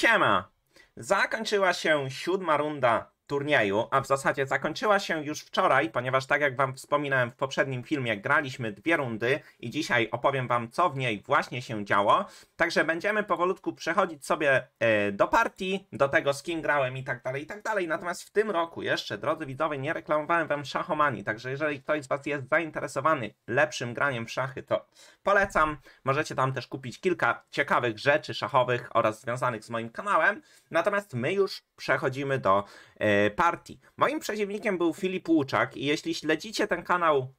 Siema! Zakończyła się siódma runda turnieju, a w zasadzie zakończyła się już wczoraj, ponieważ tak jak wam wspominałem w poprzednim filmie, graliśmy dwie rundy i dzisiaj opowiem wam, co w niej właśnie się działo. Także będziemy powolutku przechodzić sobie e, do partii, do tego z kim grałem i tak dalej, i tak dalej. Natomiast w tym roku jeszcze, drodzy widzowie, nie reklamowałem wam szachomanii, także jeżeli ktoś z was jest zainteresowany lepszym graniem w szachy, to polecam. Możecie tam też kupić kilka ciekawych rzeczy szachowych oraz związanych z moim kanałem. Natomiast my już przechodzimy do e, partii. Moim przeciwnikiem był Filip Łuczak i jeśli śledzicie ten kanał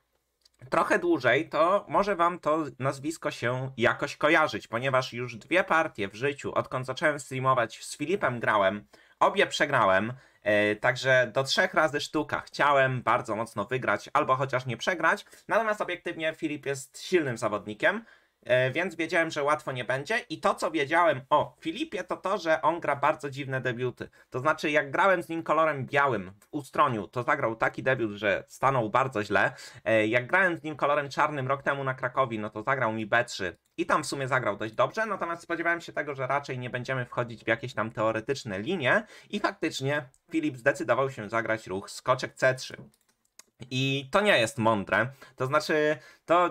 trochę dłużej, to może wam to nazwisko się jakoś kojarzyć, ponieważ już dwie partie w życiu, odkąd zacząłem streamować z Filipem grałem, obie przegrałem, e, także do trzech razy sztuka chciałem bardzo mocno wygrać albo chociaż nie przegrać, natomiast obiektywnie Filip jest silnym zawodnikiem, E, więc wiedziałem, że łatwo nie będzie. I to, co wiedziałem o Filipie, to to, że on gra bardzo dziwne debiuty. To znaczy, jak grałem z nim kolorem białym w ustroniu, to zagrał taki debiut, że stanął bardzo źle. E, jak grałem z nim kolorem czarnym rok temu na Krakowi, no to zagrał mi B3 i tam w sumie zagrał dość dobrze. Natomiast spodziewałem się tego, że raczej nie będziemy wchodzić w jakieś tam teoretyczne linie. I faktycznie Filip zdecydował się zagrać ruch skoczek C3. I to nie jest mądre. To znaczy, to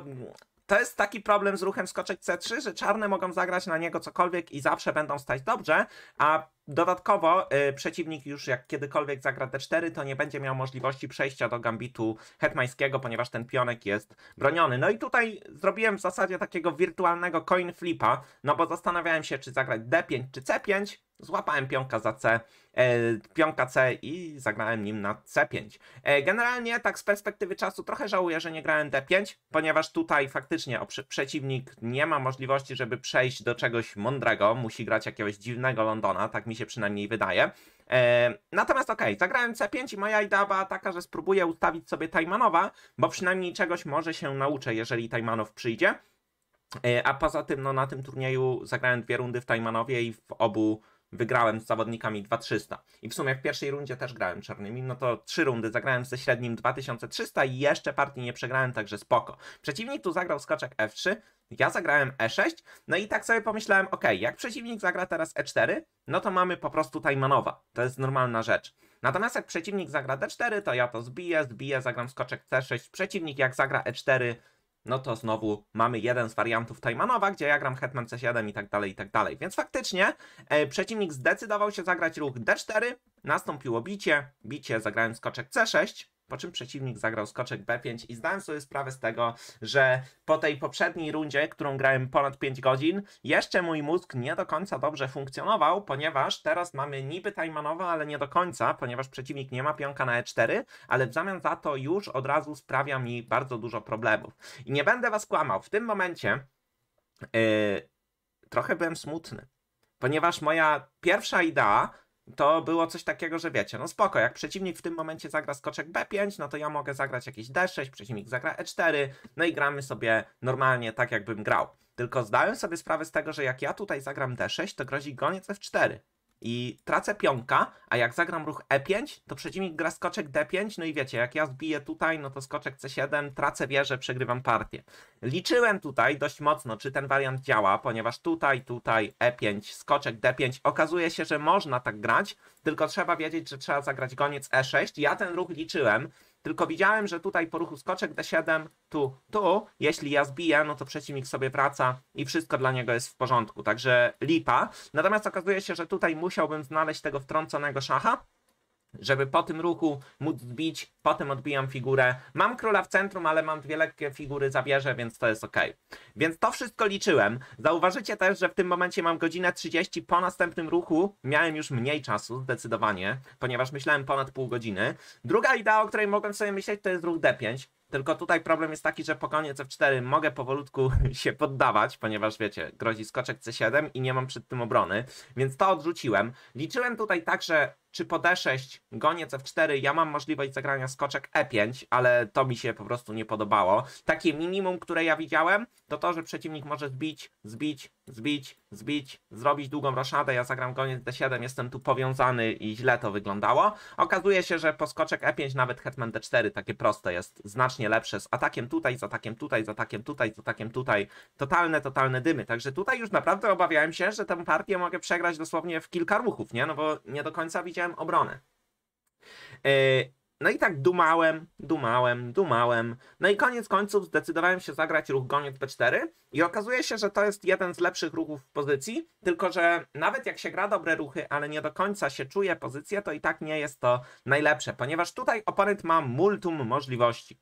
to jest taki problem z ruchem skoczek C3, że czarne mogą zagrać na niego cokolwiek i zawsze będą stać dobrze, a dodatkowo y, przeciwnik już jak kiedykolwiek zagra D4, to nie będzie miał możliwości przejścia do gambitu hetmańskiego, ponieważ ten pionek jest broniony. No i tutaj zrobiłem w zasadzie takiego wirtualnego coin flipa, no bo zastanawiałem się, czy zagrać D5 czy C5, Złapałem pionka za C, e, pionka C i zagrałem nim na C5. E, generalnie tak z perspektywy czasu trochę żałuję, że nie grałem D5, ponieważ tutaj faktycznie przeciwnik nie ma możliwości, żeby przejść do czegoś mądrego, musi grać jakiegoś dziwnego Londona, tak mi się przynajmniej wydaje. E, natomiast okej, okay, zagrałem C5 i moja idea była taka, że spróbuję ustawić sobie Tajmanowa, bo przynajmniej czegoś może się nauczę, jeżeli Tajmanow przyjdzie. E, a poza tym, no, na tym turnieju zagrałem dwie rundy w Tajmanowie i w obu wygrałem z zawodnikami 2300. I w sumie w pierwszej rundzie też grałem czarnymi, no to trzy rundy zagrałem ze średnim 2300 i jeszcze partii nie przegrałem, także spoko. Przeciwnik tu zagrał skoczek F3, ja zagrałem E6, no i tak sobie pomyślałem, ok, jak przeciwnik zagra teraz E4, no to mamy po prostu tajmanowa. To jest normalna rzecz. Natomiast jak przeciwnik zagra D4, to ja to zbiję, zbiję, zagram skoczek C6. Przeciwnik jak zagra E4, no to znowu mamy jeden z wariantów Tajmanowa, gdzie ja gram hetman c7 i tak dalej, i tak dalej. Więc faktycznie e, przeciwnik zdecydował się zagrać ruch d4, nastąpiło bicie, bicie zagrałem skoczek c6, po czym przeciwnik zagrał skoczek B5 i zdałem sobie sprawę z tego, że po tej poprzedniej rundzie, którą grałem ponad 5 godzin, jeszcze mój mózg nie do końca dobrze funkcjonował, ponieważ teraz mamy niby tajmanowa, ale nie do końca, ponieważ przeciwnik nie ma pionka na E4, ale w zamian za to już od razu sprawia mi bardzo dużo problemów. I nie będę was kłamał, w tym momencie yy, trochę byłem smutny, ponieważ moja pierwsza idea to było coś takiego, że wiecie, no spoko, jak przeciwnik w tym momencie zagra skoczek B5, no to ja mogę zagrać jakieś D6, przeciwnik zagra E4, no i gramy sobie normalnie tak, jakbym grał. Tylko zdałem sobie sprawę z tego, że jak ja tutaj zagram D6, to grozi goniec F4 i tracę pionka, a jak zagram ruch E5, to przeciwnik gra skoczek D5, no i wiecie, jak ja zbiję tutaj, no to skoczek C7, tracę wieżę, przegrywam partię. Liczyłem tutaj dość mocno, czy ten wariant działa, ponieważ tutaj, tutaj E5, skoczek D5, okazuje się, że można tak grać, tylko trzeba wiedzieć, że trzeba zagrać goniec E6. Ja ten ruch liczyłem, tylko widziałem, że tutaj po ruchu skoczek d7, tu, tu, jeśli ja zbiję, no to przeciwnik sobie wraca i wszystko dla niego jest w porządku, także lipa. Natomiast okazuje się, że tutaj musiałbym znaleźć tego wtrąconego szacha, żeby po tym ruchu móc zbić, potem odbijam figurę. Mam króla w centrum, ale mam dwie lekkie figury zabierze, więc to jest ok. Więc to wszystko liczyłem. Zauważycie też, że w tym momencie mam godzinę 30 po następnym ruchu. Miałem już mniej czasu, zdecydowanie, ponieważ myślałem ponad pół godziny. Druga idea, o której mogłem sobie myśleć, to jest ruch D5. Tylko tutaj problem jest taki, że po koniec F4 mogę powolutku się poddawać, ponieważ wiecie, grozi skoczek C7 i nie mam przed tym obrony, więc to odrzuciłem. Liczyłem tutaj tak, że czy po D6, goniec F4, ja mam możliwość zagrania skoczek E5, ale to mi się po prostu nie podobało. Takie minimum, które ja widziałem, to to, że przeciwnik może zbić, zbić, zbić, zbić, zrobić długą roszadę, ja zagram goniec D7, jestem tu powiązany i źle to wyglądało. Okazuje się, że po skoczek E5 nawet hetman D4 takie proste jest znacznie lepsze z atakiem tutaj, z atakiem tutaj, z atakiem tutaj, z atakiem tutaj. Totalne, totalne dymy. Także tutaj już naprawdę obawiałem się, że tę partię mogę przegrać dosłownie w kilka ruchów, nie? No bo nie do końca widziałem wziąłem obronę. E, no i tak dumałem, dumałem, dumałem. No i koniec końców zdecydowałem się zagrać ruch goniec B4 i okazuje się, że to jest jeden z lepszych ruchów w pozycji, tylko że nawet jak się gra dobre ruchy, ale nie do końca się czuje pozycję, to i tak nie jest to najlepsze, ponieważ tutaj oponent ma multum możliwości.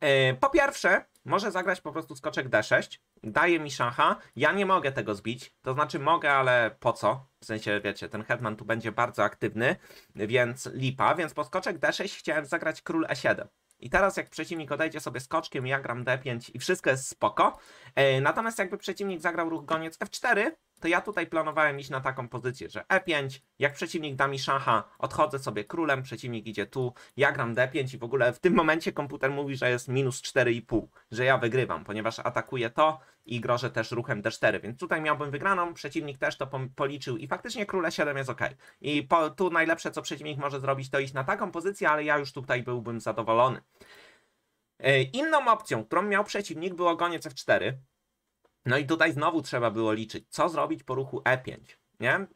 E, po pierwsze, może zagrać po prostu skoczek D6, daje mi szacha, ja nie mogę tego zbić, to znaczy mogę, ale po co? W sensie, wiecie, ten hetman tu będzie bardzo aktywny, więc lipa, więc po skoczek d6 chciałem zagrać król e7. I teraz jak przeciwnik odejdzie sobie skoczkiem, ja gram d5 i wszystko jest spoko. E, natomiast jakby przeciwnik zagrał ruch goniec f4, to ja tutaj planowałem iść na taką pozycję, że e5, jak przeciwnik da mi szacha, odchodzę sobie królem, przeciwnik idzie tu, ja gram d5 i w ogóle w tym momencie komputer mówi, że jest minus 4,5, że ja wygrywam, ponieważ atakuję to i grożę też ruchem d4, więc tutaj miałbym wygraną, przeciwnik też to policzył i faktycznie króle 7 jest ok. I po, tu najlepsze, co przeciwnik może zrobić, to iść na taką pozycję, ale ja już tutaj byłbym zadowolony. E, inną opcją, którą miał przeciwnik, było goniec f4, no i tutaj znowu trzeba było liczyć, co zrobić po ruchu E5. Nie? E,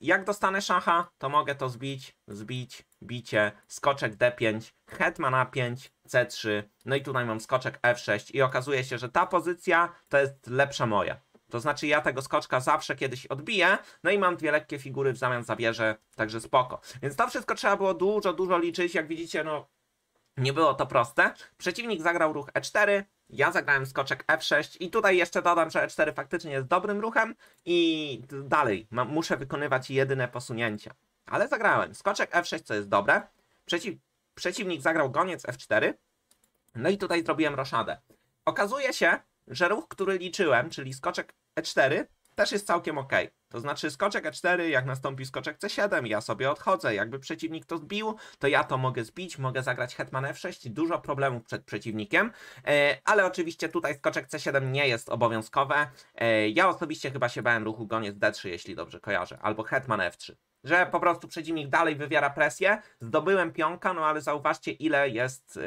jak dostanę szacha, to mogę to zbić, zbić, bicie, skoczek D5, hetman A5, C3, no i tutaj mam skoczek F6 i okazuje się, że ta pozycja to jest lepsza moja. To znaczy ja tego skoczka zawsze kiedyś odbiję, no i mam dwie lekkie figury w zamian za wieżę, także spoko. Więc to wszystko trzeba było dużo, dużo liczyć, jak widzicie, no nie było to proste. Przeciwnik zagrał ruch E4, ja zagrałem skoczek F6 i tutaj jeszcze dodam, że E4 faktycznie jest dobrym ruchem i dalej muszę wykonywać jedyne posunięcia. Ale zagrałem skoczek F6, co jest dobre. Przeciw, przeciwnik zagrał goniec F4. No i tutaj zrobiłem roszadę. Okazuje się, że ruch, który liczyłem, czyli skoczek E4, też jest całkiem ok. To znaczy skoczek E4, jak nastąpi skoczek C7, ja sobie odchodzę. Jakby przeciwnik to zbił, to ja to mogę zbić, mogę zagrać hetman F6, dużo problemów przed przeciwnikiem. E, ale oczywiście tutaj skoczek C7 nie jest obowiązkowe. E, ja osobiście chyba się bałem ruchu goniec D3, jeśli dobrze kojarzę, albo hetman F3 że po prostu przeciwnik dalej wywiera presję. Zdobyłem pionka, no ale zauważcie, ile jest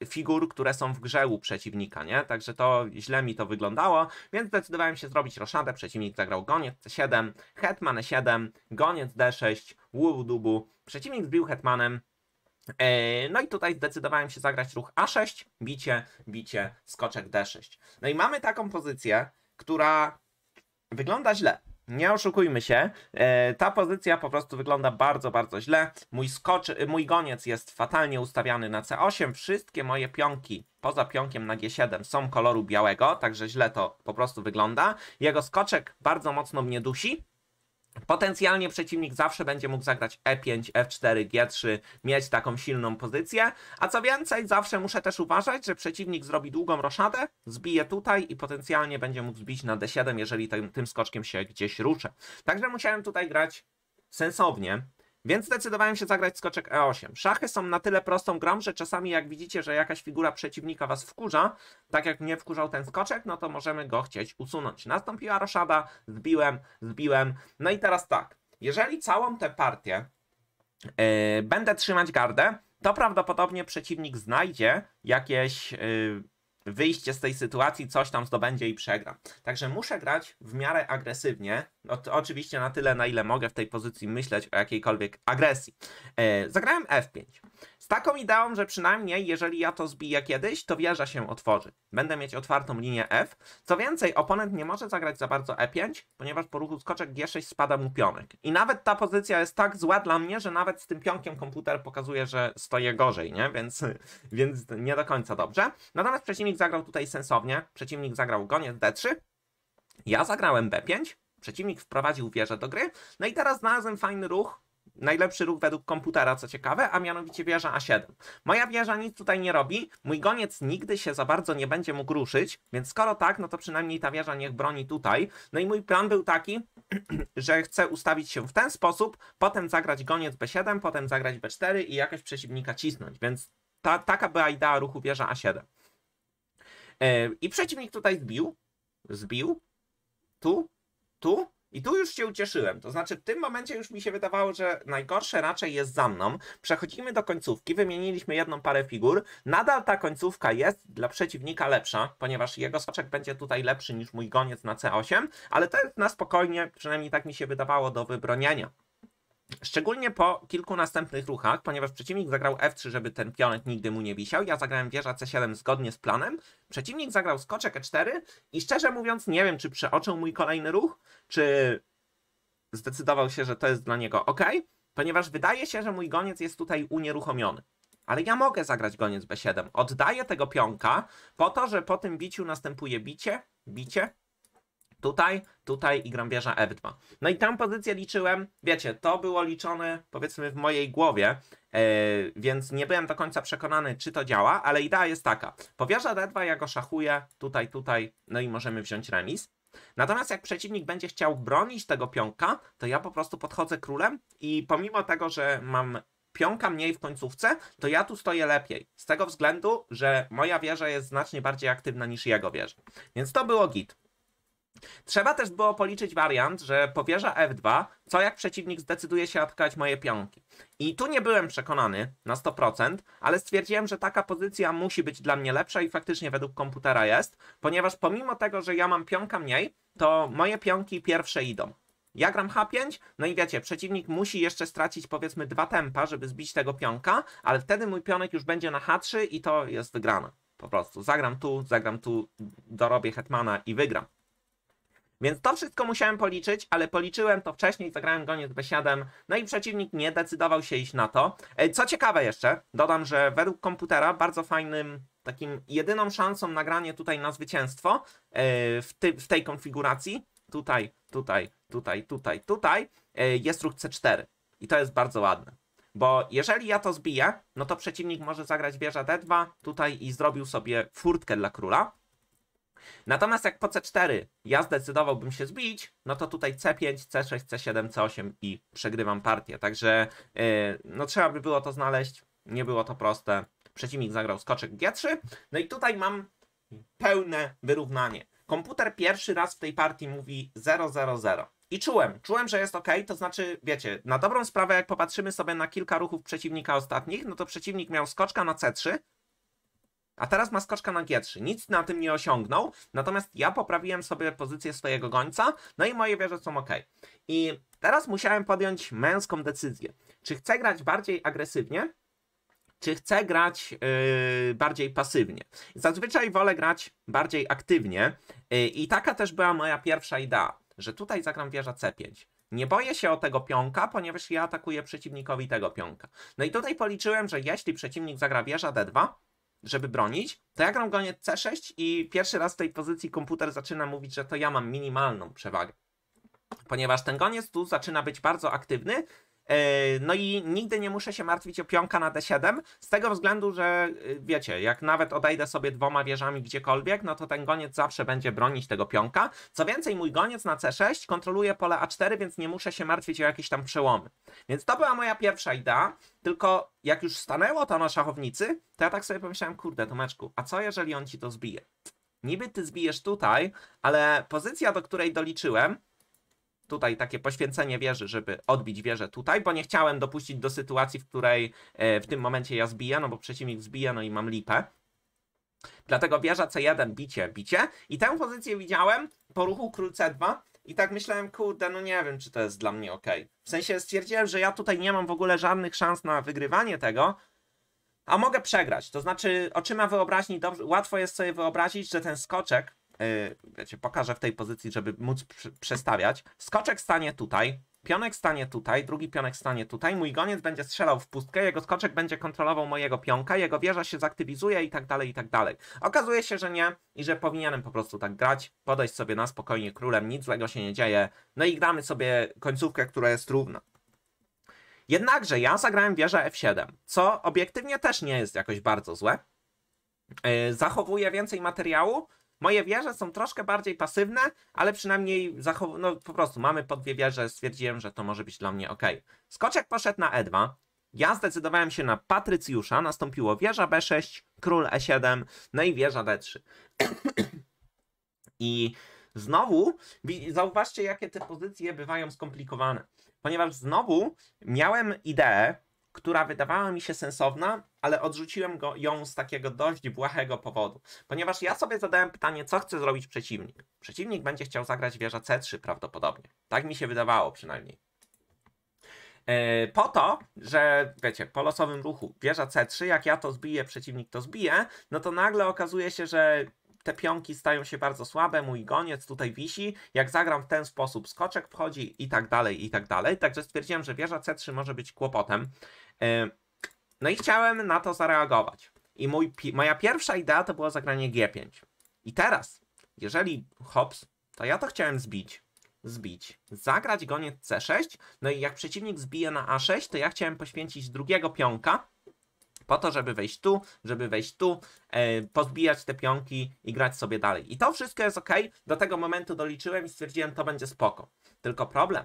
yy, figur, które są w grze u przeciwnika, nie? Także to źle mi to wyglądało, więc zdecydowałem się zrobić roszadę. Przeciwnik zagrał goniec C7, hetman E7, goniec D6, łubu Przeciwnik zbił hetmanem, e, no i tutaj zdecydowałem się zagrać ruch A6, bicie, bicie, skoczek D6. No i mamy taką pozycję, która wygląda źle, nie oszukujmy się, e, ta pozycja po prostu wygląda bardzo, bardzo źle. Mój, skocz, e, mój goniec jest fatalnie ustawiany na C8. Wszystkie moje pionki poza pionkiem na G7 są koloru białego, także źle to po prostu wygląda. Jego skoczek bardzo mocno mnie dusi. Potencjalnie przeciwnik zawsze będzie mógł zagrać E5, F4, G3, mieć taką silną pozycję. A co więcej, zawsze muszę też uważać, że przeciwnik zrobi długą roszadę, zbije tutaj i potencjalnie będzie mógł zbić na D7, jeżeli tym, tym skoczkiem się gdzieś ruszę. Także musiałem tutaj grać sensownie. Więc zdecydowałem się zagrać skoczek E8. Szachy są na tyle prostą grą, że czasami jak widzicie, że jakaś figura przeciwnika was wkurza, tak jak mnie wkurzał ten skoczek, no to możemy go chcieć usunąć. Nastąpiła roszada, zbiłem, zbiłem. No i teraz tak, jeżeli całą tę partię yy, będę trzymać gardę, to prawdopodobnie przeciwnik znajdzie jakieś... Yy, wyjście z tej sytuacji, coś tam zdobędzie i przegra. Także muszę grać w miarę agresywnie, no oczywiście na tyle, na ile mogę w tej pozycji myśleć o jakiejkolwiek agresji. E, zagrałem F5. Z taką ideą, że przynajmniej jeżeli ja to zbiję kiedyś, to wieża się otworzy. Będę mieć otwartą linię F. Co więcej, oponent nie może zagrać za bardzo E5, ponieważ po ruchu skoczek G6 spada mu pionek. I nawet ta pozycja jest tak zła dla mnie, że nawet z tym pionkiem komputer pokazuje, że stoję gorzej, nie? Więc, więc nie do końca dobrze. Natomiast przeciwnik zagrał tutaj sensownie. Przeciwnik zagrał goniec D3. Ja zagrałem B5. Przeciwnik wprowadził wieżę do gry. No i teraz znalazłem fajny ruch, najlepszy ruch według komputera, co ciekawe, a mianowicie wieża A7. Moja wieża nic tutaj nie robi, mój goniec nigdy się za bardzo nie będzie mógł ruszyć, więc skoro tak, no to przynajmniej ta wieża niech broni tutaj. No i mój plan był taki, że chcę ustawić się w ten sposób, potem zagrać goniec B7, potem zagrać B4 i jakoś przeciwnika cisnąć, więc ta, taka była idea ruchu wieża A7. Yy, e, I przeciwnik tutaj zbił, zbił, tu, tu, i tu już się ucieszyłem. To znaczy, w tym momencie już mi się wydawało, że najgorsze raczej jest za mną. Przechodzimy do końcówki, wymieniliśmy jedną parę figur. Nadal ta końcówka jest dla przeciwnika lepsza, ponieważ jego soczek będzie tutaj lepszy niż mój goniec na C8, ale to jest na spokojnie, przynajmniej tak mi się wydawało, do wybronienia. Szczególnie po kilku następnych ruchach, ponieważ przeciwnik zagrał f3, żeby ten pionek nigdy mu nie wisiał, ja zagrałem wieża c7 zgodnie z planem, przeciwnik zagrał skoczek e4 i szczerze mówiąc nie wiem, czy przeoczył mój kolejny ruch, czy zdecydował się, że to jest dla niego ok, ponieważ wydaje się, że mój goniec jest tutaj unieruchomiony. Ale ja mogę zagrać goniec b7, oddaję tego pionka po to, że po tym biciu następuje bicie, bicie, tutaj, tutaj i grambierza F2. E no i tam pozycję liczyłem, wiecie, to było liczone powiedzmy w mojej głowie, yy, więc nie byłem do końca przekonany, czy to działa, ale idea jest taka. Powierza e D2, ja go szachuję, tutaj, tutaj, no i możemy wziąć remis. Natomiast jak przeciwnik będzie chciał bronić tego pionka, to ja po prostu podchodzę królem i pomimo tego, że mam pionka mniej w końcówce, to ja tu stoję lepiej. Z tego względu, że moja wieża jest znacznie bardziej aktywna niż jego wieża. Więc to było git. Trzeba też było policzyć wariant, że powierza F2, co jak przeciwnik zdecyduje się atakować moje pionki. I tu nie byłem przekonany na 100%, ale stwierdziłem, że taka pozycja musi być dla mnie lepsza i faktycznie według komputera jest, ponieważ pomimo tego, że ja mam pionka mniej, to moje pionki pierwsze idą. Ja gram H5, no i wiecie, przeciwnik musi jeszcze stracić powiedzmy dwa tempa, żeby zbić tego pionka, ale wtedy mój pionek już będzie na H3 i to jest wygrane. Po prostu zagram tu, zagram tu, dorobię hetmana i wygram. Więc to wszystko musiałem policzyć, ale policzyłem to wcześniej, zagrałem goniec B7, no i przeciwnik nie decydował się iść na to. E, co ciekawe jeszcze, dodam, że według komputera bardzo fajnym takim jedyną szansą nagranie tutaj na zwycięstwo e, w, ty, w tej konfiguracji, tutaj, tutaj, tutaj, tutaj, tutaj, e, jest ruch C4. I to jest bardzo ładne. Bo jeżeli ja to zbiję, no to przeciwnik może zagrać wieża D2 tutaj i zrobił sobie furtkę dla króla. Natomiast jak po C4 ja zdecydowałbym się zbić, no to tutaj C5, C6, C7, C8 i przegrywam partię. Także y, no trzeba by było to znaleźć, nie było to proste. Przeciwnik zagrał skoczek G3, no i tutaj mam pełne wyrównanie. Komputer pierwszy raz w tej partii mówi 000. I czułem, czułem, że jest ok, to znaczy, wiecie, na dobrą sprawę, jak popatrzymy sobie na kilka ruchów przeciwnika ostatnich, no to przeciwnik miał skoczka na C3, a teraz ma skoczka na G3. Nic na tym nie osiągnął, natomiast ja poprawiłem sobie pozycję swojego gońca, no i moje wieże są ok. I teraz musiałem podjąć męską decyzję. Czy chcę grać bardziej agresywnie, czy chcę grać yy, bardziej pasywnie. Zazwyczaj wolę grać bardziej aktywnie yy, i taka też była moja pierwsza idea, że tutaj zagram wieża C5. Nie boję się o tego pionka, ponieważ ja atakuję przeciwnikowi tego pionka. No i tutaj policzyłem, że jeśli przeciwnik zagra wieża D2, żeby bronić, to ja gram goniec C6 i pierwszy raz w tej pozycji komputer zaczyna mówić, że to ja mam minimalną przewagę. Ponieważ ten goniec tu zaczyna być bardzo aktywny E, no i nigdy nie muszę się martwić o pionka na D7, z tego względu, że y, wiecie, jak nawet odejdę sobie dwoma wieżami gdziekolwiek, no to ten goniec zawsze będzie bronić tego pionka. Co więcej, mój goniec na C6 kontroluje pole A4, więc nie muszę się martwić o jakieś tam przełomy. Więc to była moja pierwsza idea, tylko jak już stanęło to na szachownicy, to ja tak sobie pomyślałem, kurde Tomeczku, a co jeżeli on ci to zbije? Niby ty zbijesz tutaj, ale pozycja, do której doliczyłem, tutaj takie poświęcenie wieży, żeby odbić wieżę tutaj, bo nie chciałem dopuścić do sytuacji, w której e, w tym momencie ja zbiję, no bo przeciwnik zbija, no i mam lipę. Dlatego wieża C1, bicie, bicie. I tę pozycję widziałem po ruchu król C2 i tak myślałem, kurde, no nie wiem, czy to jest dla mnie ok. W sensie stwierdziłem, że ja tutaj nie mam w ogóle żadnych szans na wygrywanie tego, a mogę przegrać. To znaczy, oczyma wyobraźni, dobrze, łatwo jest sobie wyobrazić, że ten skoczek Y, wiecie, pokażę w tej pozycji, żeby móc przestawiać. Skoczek stanie tutaj, pionek stanie tutaj, drugi pionek stanie tutaj, mój goniec będzie strzelał w pustkę, jego skoczek będzie kontrolował mojego pionka, jego wieża się zaktywizuje i tak dalej, i tak dalej. Okazuje się, że nie i że powinienem po prostu tak grać, podejść sobie na spokojnie królem, nic złego się nie dzieje, no i gramy sobie końcówkę, która jest równa. Jednakże ja zagrałem wieżę F7, co obiektywnie też nie jest jakoś bardzo złe. Yy, zachowuję więcej materiału, Moje wieże są troszkę bardziej pasywne, ale przynajmniej zachow... no po prostu mamy po dwie wieże, stwierdziłem, że to może być dla mnie ok. Skoczek poszedł na E2. Ja zdecydowałem się na Patrycjusza, nastąpiło wieża B6, król E7, no i wieża D3. I znowu zauważcie, jakie te pozycje bywają skomplikowane, ponieważ znowu miałem ideę, która wydawała mi się sensowna, ale odrzuciłem go, ją z takiego dość błahego powodu. Ponieważ ja sobie zadałem pytanie, co chce zrobić przeciwnik. Przeciwnik będzie chciał zagrać wieża C3 prawdopodobnie. Tak mi się wydawało przynajmniej. E, po to, że wiecie, po losowym ruchu wieża C3, jak ja to zbiję, przeciwnik to zbije, no to nagle okazuje się, że te pionki stają się bardzo słabe, mój goniec tutaj wisi, jak zagram w ten sposób, skoczek wchodzi i tak dalej, i tak dalej. Także stwierdziłem, że wieża C3 może być kłopotem. E, no i chciałem na to zareagować. I mój, moja pierwsza idea to było zagranie G5. I teraz, jeżeli hops, to ja to chciałem zbić. Zbić. Zagrać goniec C6. No i jak przeciwnik zbije na A6, to ja chciałem poświęcić drugiego pionka. Po to, żeby wejść tu, żeby wejść tu, e, pozbijać te pionki i grać sobie dalej. I to wszystko jest ok. Do tego momentu doliczyłem i stwierdziłem, to będzie spoko. Tylko problem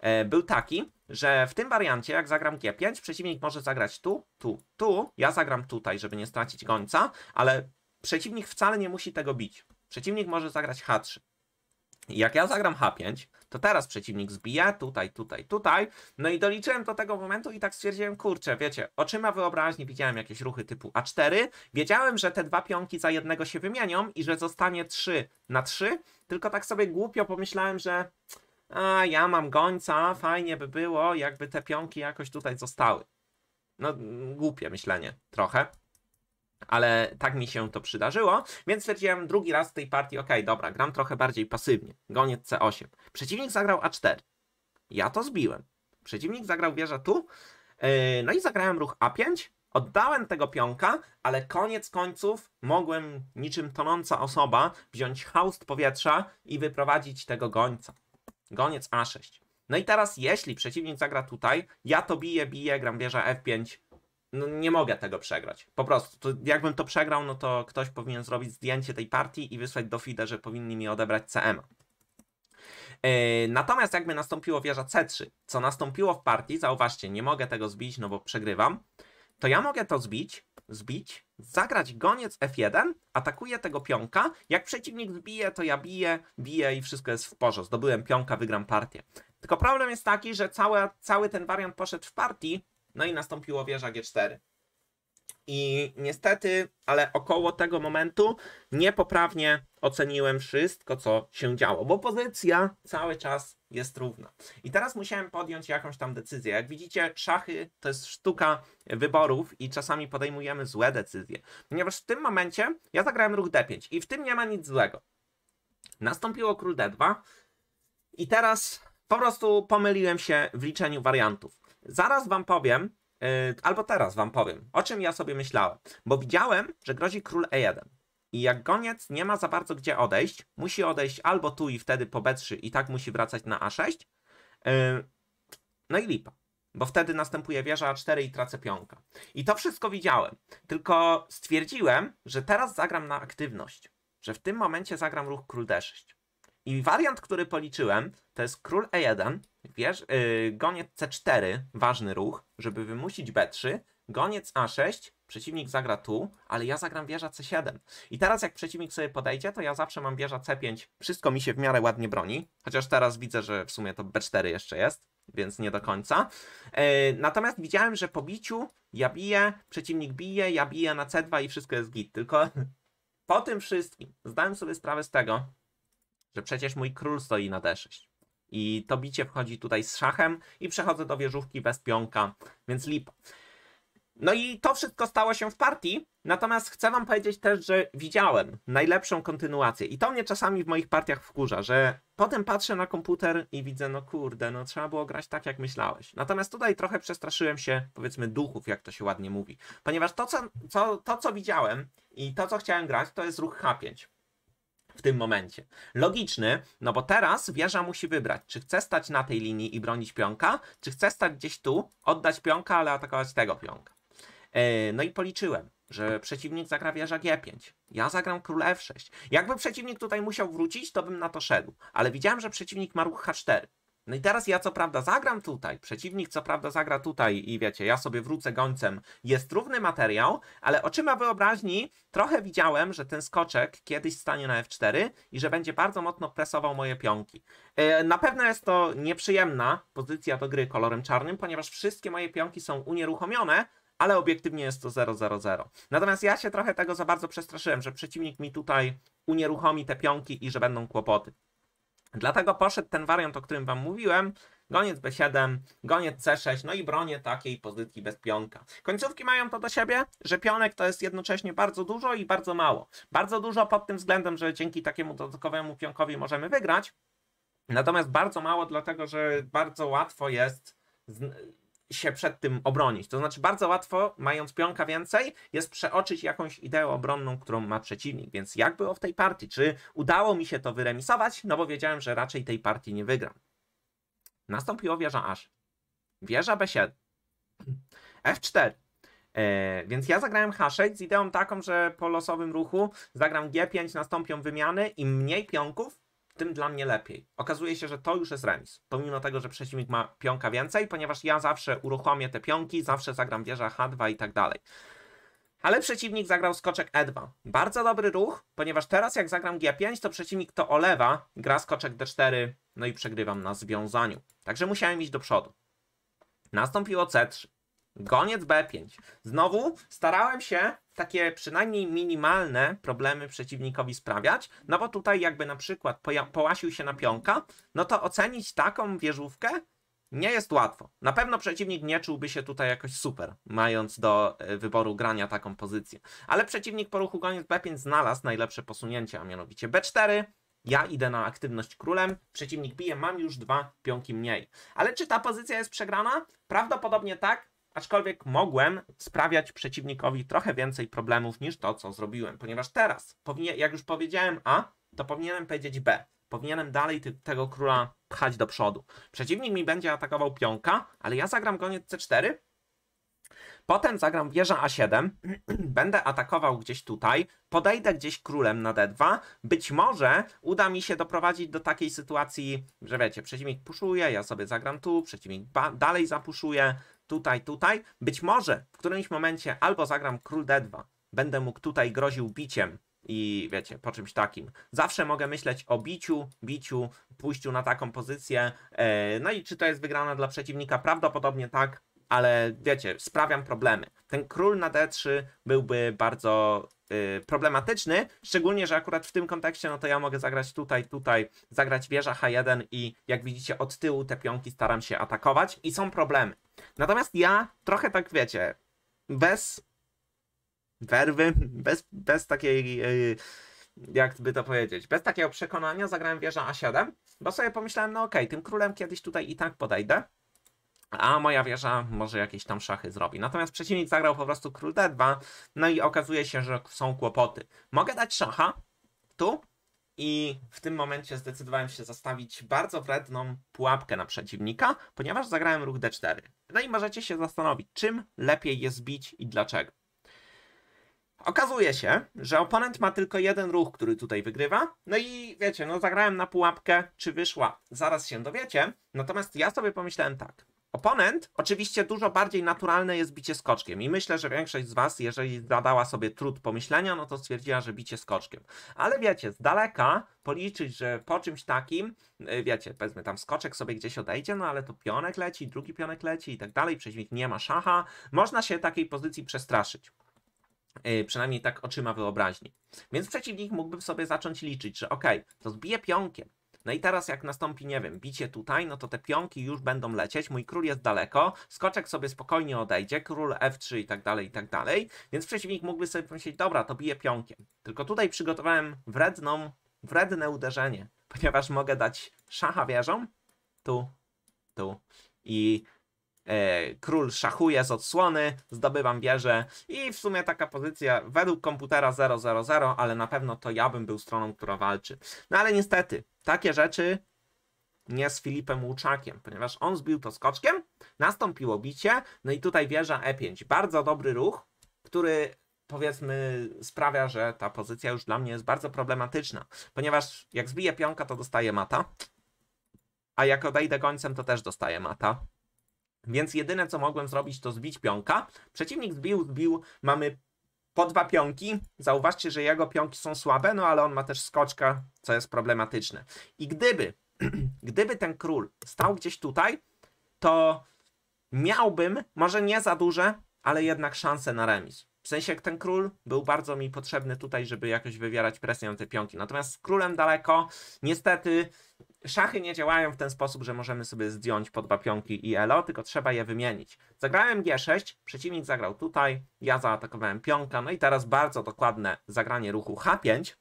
E, był taki, że w tym wariancie, jak zagram G5, przeciwnik może zagrać tu, tu, tu. Ja zagram tutaj, żeby nie stracić gońca, ale przeciwnik wcale nie musi tego bić. Przeciwnik może zagrać H3. Jak ja zagram H5, to teraz przeciwnik zbija tutaj, tutaj, tutaj. No i doliczyłem do tego momentu i tak stwierdziłem, kurczę, wiecie, oczyma wyobraźni widziałem jakieś ruchy typu A4. Wiedziałem, że te dwa pionki za jednego się wymienią i że zostanie 3 na 3, tylko tak sobie głupio pomyślałem, że a ja mam gońca, fajnie by było, jakby te pionki jakoś tutaj zostały. No, głupie myślenie, trochę. Ale tak mi się to przydarzyło, więc stwierdziłem drugi raz w tej partii, ok, dobra, gram trochę bardziej pasywnie. Goniec C8. Przeciwnik zagrał A4. Ja to zbiłem. Przeciwnik zagrał wieża tu, yy, no i zagrałem ruch A5, Oddałem tego pionka, ale koniec końców mogłem niczym tonąca osoba wziąć haust powietrza i wyprowadzić tego gońca goniec A6. No i teraz jeśli przeciwnik zagra tutaj, ja to biję, biję, gram wieża F5, no nie mogę tego przegrać. Po prostu, to jakbym to przegrał, no to ktoś powinien zrobić zdjęcie tej partii i wysłać do FIDE, że powinni mi odebrać CM. Yy, natomiast jakby nastąpiło wieża C3, co nastąpiło w partii, zauważcie, nie mogę tego zbić, no bo przegrywam, to ja mogę to zbić, zbić, zagrać goniec F1, atakuję tego pionka, jak przeciwnik zbije, to ja biję, biję i wszystko jest w porządku. Zdobyłem pionka, wygram partię. Tylko problem jest taki, że cały, cały ten wariant poszedł w partii, no i nastąpiło wieża G4. I niestety, ale około tego momentu niepoprawnie oceniłem wszystko, co się działo, bo pozycja cały czas jest równa. I teraz musiałem podjąć jakąś tam decyzję. Jak widzicie, szachy to jest sztuka wyborów i czasami podejmujemy złe decyzje. Ponieważ w tym momencie ja zagrałem ruch D5 i w tym nie ma nic złego. Nastąpiło król D2 i teraz po prostu pomyliłem się w liczeniu wariantów. Zaraz wam powiem, E, albo teraz wam powiem, o czym ja sobie myślałem. Bo widziałem, że grozi król E1. I jak goniec nie ma za bardzo gdzie odejść, musi odejść albo tu i wtedy po B3 i tak musi wracać na A6. E, no i lipa. Bo wtedy następuje wieża A4 i tracę pionka. I to wszystko widziałem. Tylko stwierdziłem, że teraz zagram na aktywność. Że w tym momencie zagram ruch król D6. I wariant, który policzyłem, to jest król E1, Wiesz, yy, goniec C4, ważny ruch, żeby wymusić B3, goniec A6, przeciwnik zagra tu, ale ja zagram wieża C7. I teraz jak przeciwnik sobie podejdzie, to ja zawsze mam wieża C5, wszystko mi się w miarę ładnie broni, chociaż teraz widzę, że w sumie to B4 jeszcze jest, więc nie do końca. Yy, natomiast widziałem, że po biciu ja biję, przeciwnik bije, ja biję na C2 i wszystko jest git, tylko po tym wszystkim zdałem sobie sprawę z tego, że przecież mój król stoi na D6. I to bicie wchodzi tutaj z szachem i przechodzę do wieżówki bez pionka, więc lip. No i to wszystko stało się w partii, natomiast chcę wam powiedzieć też, że widziałem najlepszą kontynuację i to mnie czasami w moich partiach wkurza, że potem patrzę na komputer i widzę, no kurde, no trzeba było grać tak, jak myślałeś. Natomiast tutaj trochę przestraszyłem się, powiedzmy, duchów, jak to się ładnie mówi, ponieważ to, co, co to, co widziałem i to, co chciałem grać, to jest ruch H5 w tym momencie. Logiczny, no bo teraz wieża musi wybrać, czy chce stać na tej linii i bronić pionka, czy chce stać gdzieś tu, oddać pionka, ale atakować tego pionka. E, no i policzyłem, że przeciwnik zagra wieża G5. Ja zagram król F6. Jakby przeciwnik tutaj musiał wrócić, to bym na to szedł. Ale widziałem, że przeciwnik ma ruch H4. No i teraz ja co prawda zagram tutaj, przeciwnik co prawda zagra tutaj i wiecie, ja sobie wrócę gońcem. Jest równy materiał, ale oczyma wyobraźni trochę widziałem, że ten skoczek kiedyś stanie na F4 i że będzie bardzo mocno presował moje pionki. E, na pewno jest to nieprzyjemna pozycja do gry kolorem czarnym, ponieważ wszystkie moje pionki są unieruchomione, ale obiektywnie jest to 0-0-0. Natomiast ja się trochę tego za bardzo przestraszyłem, że przeciwnik mi tutaj unieruchomi te pionki i że będą kłopoty. Dlatego poszedł ten wariant, o którym Wam mówiłem, goniec B7, goniec C6, no i bronię takiej pozycji bez pionka. Końcówki mają to do siebie, że pionek to jest jednocześnie bardzo dużo i bardzo mało. Bardzo dużo pod tym względem, że dzięki takiemu dodatkowemu pionkowi możemy wygrać, natomiast bardzo mało dlatego, że bardzo łatwo jest się przed tym obronić. To znaczy, bardzo łatwo, mając pionka więcej, jest przeoczyć jakąś ideę obronną, którą ma przeciwnik. Więc jak było w tej partii? Czy udało mi się to wyremisować? No bo wiedziałem, że raczej tej partii nie wygram. Nastąpiło wieża aż. Wieża B7. F4. E, więc ja zagrałem haszek z ideą taką, że po losowym ruchu zagram G5, nastąpią wymiany i mniej pionków, tym dla mnie lepiej. Okazuje się, że to już jest remis, pomimo tego, że przeciwnik ma pionka więcej, ponieważ ja zawsze uruchomię te pionki, zawsze zagram wieża H2 i tak dalej. Ale przeciwnik zagrał skoczek E2. Bardzo dobry ruch, ponieważ teraz jak zagram G5, to przeciwnik to olewa, gra skoczek D4, no i przegrywam na związaniu. Także musiałem iść do przodu. Nastąpiło C3. Goniec B5. Znowu starałem się takie przynajmniej minimalne problemy przeciwnikowi sprawiać, no bo tutaj jakby na przykład połasił się na pionka, no to ocenić taką wieżówkę nie jest łatwo. Na pewno przeciwnik nie czułby się tutaj jakoś super, mając do e, wyboru grania taką pozycję. Ale przeciwnik po ruchu goniec B5 znalazł najlepsze posunięcie, a mianowicie B4, ja idę na aktywność królem, przeciwnik bije, mam już dwa pionki mniej. Ale czy ta pozycja jest przegrana? Prawdopodobnie tak, Aczkolwiek mogłem sprawiać przeciwnikowi trochę więcej problemów niż to, co zrobiłem, ponieważ teraz, jak już powiedziałem A, to powinienem powiedzieć B. Powinienem dalej tego króla pchać do przodu. Przeciwnik mi będzie atakował pionka, ale ja zagram koniec C4. Potem zagram wieża A7, będę atakował gdzieś tutaj, podejdę gdzieś królem na e D2. Być może uda mi się doprowadzić do takiej sytuacji, że wiecie, przeciwnik puszuje, ja sobie zagram tu, przeciwnik dalej zapuszuje, tutaj, tutaj. Być może w którymś momencie albo zagram Król D2, będę mógł tutaj groził biciem i wiecie, po czymś takim. Zawsze mogę myśleć o biciu, biciu, pójściu na taką pozycję. E, no i czy to jest wygrane dla przeciwnika? Prawdopodobnie tak, ale wiecie, sprawiam problemy. Ten król na D3 byłby bardzo y, problematyczny, szczególnie, że akurat w tym kontekście, no to ja mogę zagrać tutaj, tutaj, zagrać wieża H1 i jak widzicie od tyłu te pionki staram się atakować i są problemy. Natomiast ja trochę tak wiecie, bez werwy, bez, bez takiej. Yy, Jakby to powiedzieć, bez takiego przekonania zagrałem wieża A7, bo sobie pomyślałem, no okej, okay, tym królem kiedyś tutaj i tak podejdę, a moja wieża może jakieś tam szachy zrobi. Natomiast przeciwnik zagrał po prostu król D2, no i okazuje się, że są kłopoty. Mogę dać szacha tu, i w tym momencie zdecydowałem się zastawić bardzo wredną pułapkę na przeciwnika, ponieważ zagrałem ruch d4. No i możecie się zastanowić, czym lepiej jest bić i dlaczego. Okazuje się, że oponent ma tylko jeden ruch, który tutaj wygrywa. No i wiecie, no zagrałem na pułapkę, czy wyszła, zaraz się dowiecie. Natomiast ja sobie pomyślałem tak. Oponent, oczywiście dużo bardziej naturalne jest bicie skoczkiem i myślę, że większość z Was, jeżeli zadała sobie trud pomyślenia, no to stwierdziła, że bicie skoczkiem. Ale wiecie, z daleka policzyć, że po czymś takim, y, wiecie, powiedzmy tam skoczek sobie gdzieś odejdzie, no ale to pionek leci, drugi pionek leci i tak dalej, przeciwnik nie ma szacha, można się takiej pozycji przestraszyć. Yy, przynajmniej tak oczyma wyobraźni. Więc przeciwnik mógłby sobie zacząć liczyć, że ok, to zbije pionkiem, no i teraz jak nastąpi, nie wiem, bicie tutaj, no to te pionki już będą lecieć, mój król jest daleko, skoczek sobie spokojnie odejdzie, król f3 i tak dalej, i tak dalej, więc przeciwnik mógłby sobie pomyśleć, dobra, to bije pionkiem. Tylko tutaj przygotowałem wredną, wredne uderzenie, ponieważ mogę dać szacha wieżą, tu, tu i E, król szachuje z odsłony, zdobywam wieżę i w sumie taka pozycja według komputera 000, ale na pewno to ja bym był stroną, która walczy. No ale niestety, takie rzeczy nie z Filipem Łuczakiem, ponieważ on zbił to skoczkiem, nastąpiło bicie, no i tutaj wieża E5. Bardzo dobry ruch, który powiedzmy sprawia, że ta pozycja już dla mnie jest bardzo problematyczna, ponieważ jak zbiję pionka, to dostaję mata, a jak odejdę gońcem, to też dostaję mata. Więc jedyne co mogłem zrobić to zbić pionka. Przeciwnik zbił, zbił, mamy po dwa pionki. Zauważcie, że jego pionki są słabe, no ale on ma też skoczka, co jest problematyczne. I gdyby, gdyby ten król stał gdzieś tutaj, to miałbym, może nie za duże, ale jednak szansę na remis. W sensie jak ten król był bardzo mi potrzebny tutaj, żeby jakoś wywierać presję na te pionki. Natomiast z królem daleko, niestety szachy nie działają w ten sposób, że możemy sobie zdjąć po dwa pionki i elo, tylko trzeba je wymienić. Zagrałem g6, przeciwnik zagrał tutaj, ja zaatakowałem pionka, no i teraz bardzo dokładne zagranie ruchu h5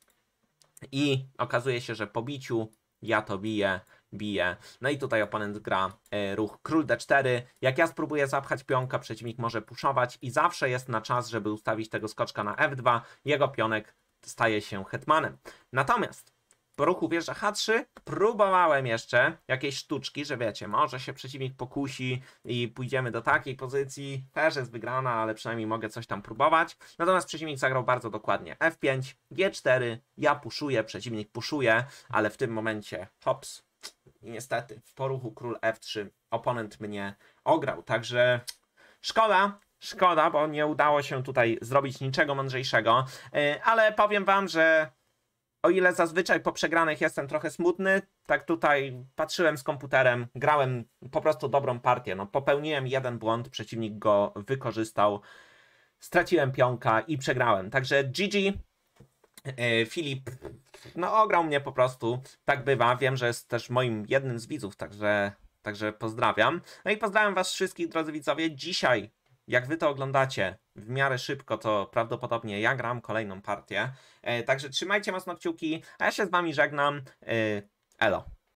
i okazuje się, że po biciu ja to biję bije. No i tutaj oponent gra e, ruch król d4. Jak ja spróbuję zapchać pionka, przeciwnik może puszować i zawsze jest na czas, żeby ustawić tego skoczka na f2. Jego pionek staje się hetmanem. Natomiast po ruchu wieża H3 próbowałem jeszcze jakieś sztuczki, że wiecie, może się przeciwnik pokusi i pójdziemy do takiej pozycji. Też jest wygrana, ale przynajmniej mogę coś tam próbować. Natomiast przeciwnik zagrał bardzo dokładnie. F5, G4, ja puszuję, przeciwnik puszuje, ale w tym momencie hops, i niestety w poruchu król f3 oponent mnie ograł. Także szkoda, szkoda, bo nie udało się tutaj zrobić niczego mądrzejszego. E, ale powiem wam, że o ile zazwyczaj po przegranych jestem trochę smutny, tak tutaj patrzyłem z komputerem, grałem po prostu dobrą partię. No, popełniłem jeden błąd, przeciwnik go wykorzystał, straciłem pionka i przegrałem. Także GG. E, Filip no ograł mnie po prostu, tak bywa, wiem, że jest też moim jednym z widzów, także, także pozdrawiam. No i pozdrawiam was wszystkich, drodzy widzowie, dzisiaj jak wy to oglądacie w miarę szybko, to prawdopodobnie ja gram kolejną partię. E, także trzymajcie mocno kciuki, a ja się z wami żegnam. E, elo.